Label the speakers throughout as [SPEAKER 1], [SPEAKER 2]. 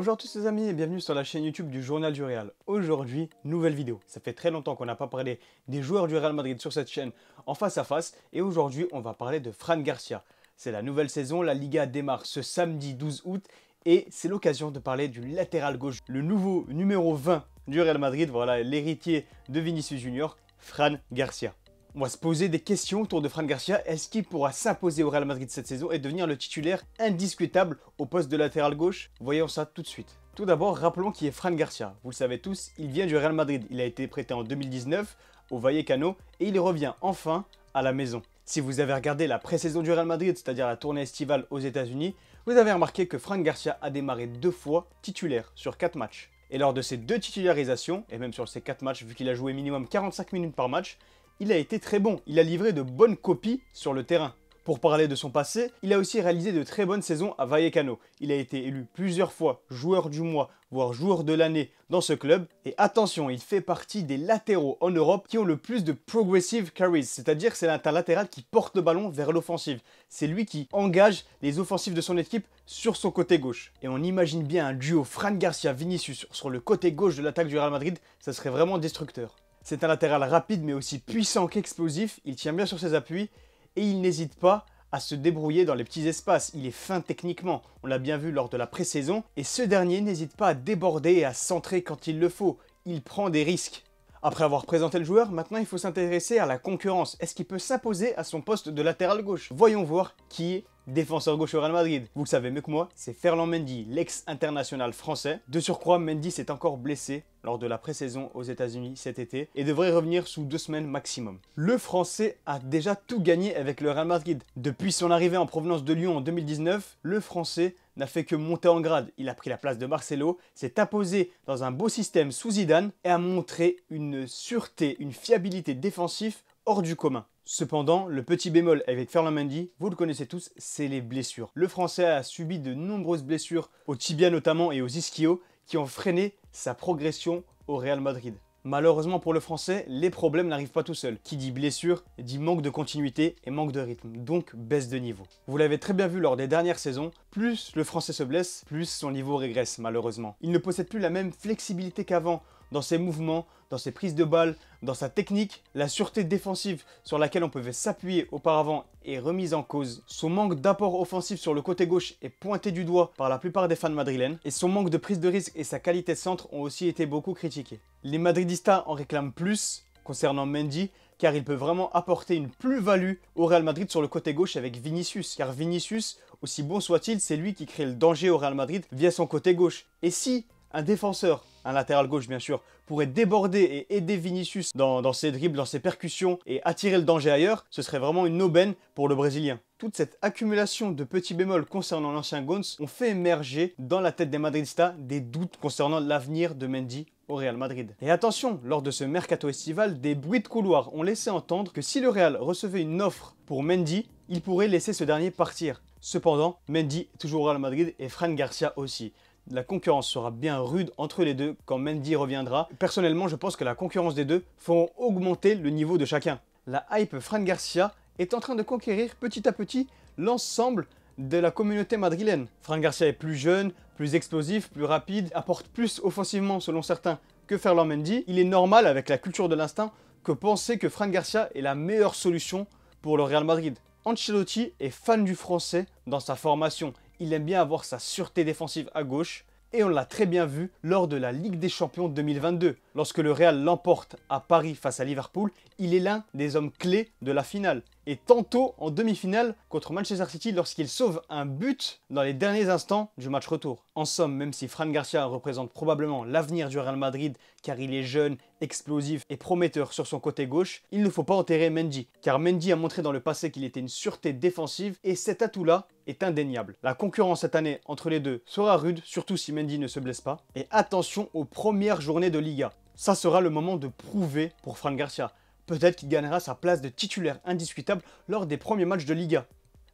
[SPEAKER 1] Bonjour à tous les amis et bienvenue sur la chaîne YouTube du Journal du Real. Aujourd'hui, nouvelle vidéo. Ça fait très longtemps qu'on n'a pas parlé des joueurs du Real Madrid sur cette chaîne en face à face et aujourd'hui on va parler de Fran Garcia. C'est la nouvelle saison, la Liga démarre ce samedi 12 août et c'est l'occasion de parler du latéral gauche, le nouveau numéro 20 du Real Madrid, voilà l'héritier de Vinicius Junior, Fran Garcia. On va se poser des questions autour de Fran Garcia. Est-ce qu'il pourra s'imposer au Real Madrid cette saison et devenir le titulaire indiscutable au poste de latéral gauche Voyons ça tout de suite. Tout d'abord, rappelons qui est Fran Garcia. Vous le savez tous, il vient du Real Madrid. Il a été prêté en 2019 au Vallecano et il revient enfin à la maison. Si vous avez regardé la pré-saison du Real Madrid, c'est-à-dire la tournée estivale aux États-Unis, vous avez remarqué que Fran Garcia a démarré deux fois titulaire sur quatre matchs. Et lors de ces deux titularisations, et même sur ces quatre matchs, vu qu'il a joué minimum 45 minutes par match, il a été très bon, il a livré de bonnes copies sur le terrain. Pour parler de son passé, il a aussi réalisé de très bonnes saisons à Vallecano. Il a été élu plusieurs fois joueur du mois, voire joueur de l'année dans ce club. Et attention, il fait partie des latéraux en Europe qui ont le plus de progressive carries, c'est-à-dire c'est l'interlatéral qui porte le ballon vers l'offensive. C'est lui qui engage les offensives de son équipe sur son côté gauche. Et on imagine bien un duo Fran Garcia-Vinicius sur le côté gauche de l'attaque du Real Madrid, ça serait vraiment destructeur. C'est un latéral rapide mais aussi puissant qu'explosif, il tient bien sur ses appuis et il n'hésite pas à se débrouiller dans les petits espaces. Il est fin techniquement, on l'a bien vu lors de la pré-saison, et ce dernier n'hésite pas à déborder et à centrer quand il le faut. Il prend des risques. Après avoir présenté le joueur, maintenant il faut s'intéresser à la concurrence. Est-ce qu'il peut s'imposer à son poste de latéral gauche Voyons voir qui est Défenseur gauche au Real Madrid, vous le savez mieux que moi, c'est Ferland Mendy, l'ex-international français. De surcroît, Mendy s'est encore blessé lors de la pré-saison aux États-Unis cet été et devrait revenir sous deux semaines maximum. Le Français a déjà tout gagné avec le Real Madrid. Depuis son arrivée en provenance de Lyon en 2019, le Français n'a fait que monter en grade. Il a pris la place de Marcelo, s'est imposé dans un beau système sous Zidane et a montré une sûreté, une fiabilité défensive hors du commun. Cependant, le petit bémol avec Ferland Mendy, vous le connaissez tous, c'est les blessures. Le Français a subi de nombreuses blessures, au tibia notamment et aux ischios, qui ont freiné sa progression au Real Madrid. Malheureusement pour le français, les problèmes n'arrivent pas tout seuls. Qui dit blessure dit manque de continuité et manque de rythme, donc baisse de niveau. Vous l'avez très bien vu lors des dernières saisons, plus le français se blesse, plus son niveau régresse malheureusement. Il ne possède plus la même flexibilité qu'avant dans ses mouvements, dans ses prises de balles, dans sa technique, la sûreté défensive sur laquelle on pouvait s'appuyer auparavant est remise en cause, son manque d'apport offensif sur le côté gauche est pointé du doigt par la plupart des fans madrilènes, et son manque de prise de risque et sa qualité de centre ont aussi été beaucoup critiqués. Les madridistas en réclament plus concernant Mendy, car il peut vraiment apporter une plus-value au Real Madrid sur le côté gauche avec Vinicius, car Vinicius, aussi bon soit-il, c'est lui qui crée le danger au Real Madrid via son côté gauche. Et si un défenseur, un latéral gauche bien sûr, pourrait déborder et aider Vinicius dans, ses dribbles, dans ses percussions et attirer le danger ailleurs, ce serait vraiment une aubaine pour le Brésilien. Toute cette accumulation de petits bémols concernant l'ancien Gons ont fait émerger dans la tête des Madridistas des doutes concernant l'avenir de Mendy au Real Madrid. Et attention, lors de ce mercato estival, des bruits de couloir ont laissé entendre que si le Real recevait une offre pour Mendy, il pourrait laisser ce dernier partir. Cependant, Mendy toujours au Real Madrid et Fran Garcia aussi la concurrence sera bien rude entre les deux quand Mendy reviendra. Personnellement, je pense que la concurrence des deux feront augmenter le niveau de chacun. La hype Fran Garcia est en train de conquérir petit à petit l'ensemble de la communauté madrilène. Fran Garcia est plus jeune, plus explosif, plus rapide, apporte plus offensivement selon certains que Ferland Mendy. Il est normal avec la culture de l'instinct que penser que Fran Garcia est la meilleure solution pour le Real Madrid. Ancelotti est fan du français dans sa formation il aime bien avoir sa sûreté défensive à gauche, et on l'a très bien vu lors de la Ligue des Champions 2022. Lorsque le Real l'emporte à Paris face à Liverpool, il est l'un des hommes clés de la finale et tantôt en demi-finale contre Manchester City lorsqu'il sauve un but dans les derniers instants du match retour. En somme, même si Fran Garcia représente probablement l'avenir du Real Madrid car il est jeune, explosif et prometteur sur son côté gauche, il ne faut pas enterrer Mendy car Mendy a montré dans le passé qu'il était une sûreté défensive et cet atout-là est indéniable. La concurrence cette année entre les deux sera rude, surtout si Mendy ne se blesse pas. Et attention aux premières journées de Liga. Ça sera le moment de prouver pour Fran Garcia. Peut-être qu'il gagnera sa place de titulaire indiscutable lors des premiers matchs de Liga.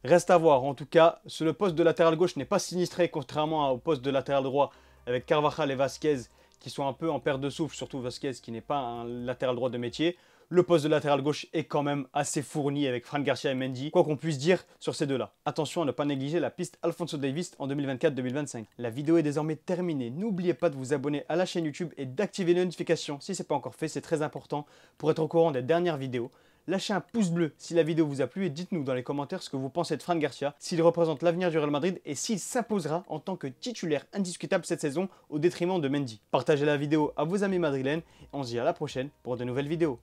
[SPEAKER 1] Reste à voir, en tout cas, si le poste de latéral gauche n'est pas sinistré contrairement au poste de latéral droit avec Carvajal et Vasquez qui sont un peu en perte de souffle, surtout Vasquez qui n'est pas un latéral droit de métier le poste de latéral gauche est quand même assez fourni avec Fran Garcia et Mendy, quoi qu'on puisse dire sur ces deux-là. Attention à ne pas négliger la piste Alfonso Davis en 2024-2025. La vidéo est désormais terminée, n'oubliez pas de vous abonner à la chaîne YouTube et d'activer les notifications si ce n'est pas encore fait, c'est très important pour être au courant des dernières vidéos. Lâchez un pouce bleu si la vidéo vous a plu et dites-nous dans les commentaires ce que vous pensez de Fran Garcia, s'il représente l'avenir du Real Madrid et s'il s'imposera en tant que titulaire indiscutable cette saison au détriment de Mendy. Partagez la vidéo à vos amis madrilènes et on se dit à la prochaine pour de nouvelles vidéos.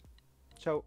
[SPEAKER 1] Ciao